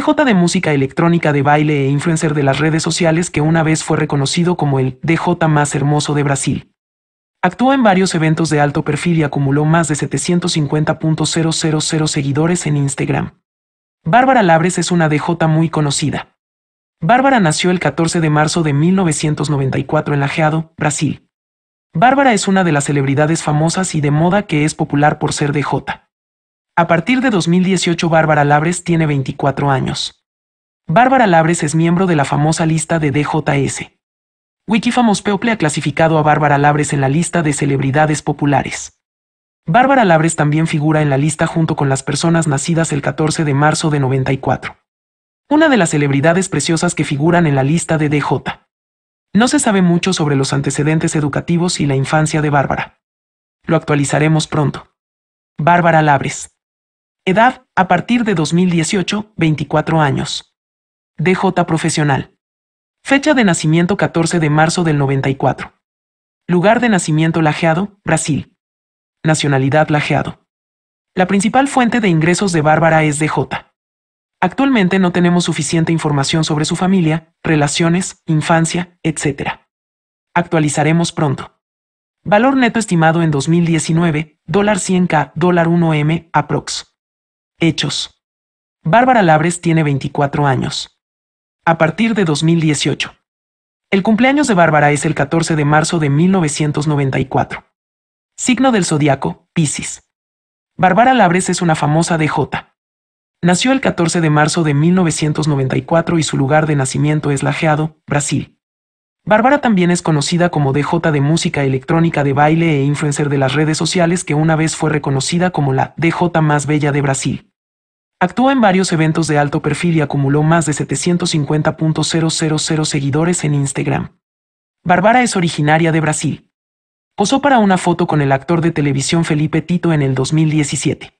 DJ de música electrónica de baile e influencer de las redes sociales que una vez fue reconocido como el DJ más hermoso de Brasil. Actuó en varios eventos de alto perfil y acumuló más de 750.000 seguidores en Instagram. Bárbara Labres es una DJ muy conocida. Bárbara nació el 14 de marzo de 1994 en Lajeado, Brasil. Bárbara es una de las celebridades famosas y de moda que es popular por ser DJ. A partir de 2018, Bárbara Labres tiene 24 años. Bárbara Labres es miembro de la famosa lista de DJS. Wikifamos People ha clasificado a Bárbara Labres en la lista de celebridades populares. Bárbara Labres también figura en la lista junto con las personas nacidas el 14 de marzo de 94. Una de las celebridades preciosas que figuran en la lista de DJ. No se sabe mucho sobre los antecedentes educativos y la infancia de Bárbara. Lo actualizaremos pronto. Bárbara Labres. Edad, a partir de 2018, 24 años. DJ profesional. Fecha de nacimiento 14 de marzo del 94. Lugar de nacimiento Lajeado, Brasil. Nacionalidad Lajeado. La principal fuente de ingresos de Bárbara es DJ. Actualmente no tenemos suficiente información sobre su familia, relaciones, infancia, etc. Actualizaremos pronto. Valor neto estimado en 2019, $100k, $1M, aprox. Hechos. Bárbara Labres tiene 24 años. A partir de 2018. El cumpleaños de Bárbara es el 14 de marzo de 1994. Signo del zodiaco, Piscis. Bárbara Labres es una famosa DJ. Nació el 14 de marzo de 1994 y su lugar de nacimiento es Lajeado, Brasil. Bárbara también es conocida como DJ de música electrónica de baile e influencer de las redes sociales que una vez fue reconocida como la DJ más bella de Brasil. Actuó en varios eventos de alto perfil y acumuló más de 750.000 seguidores en Instagram. Bárbara es originaria de Brasil. Posó para una foto con el actor de televisión Felipe Tito en el 2017.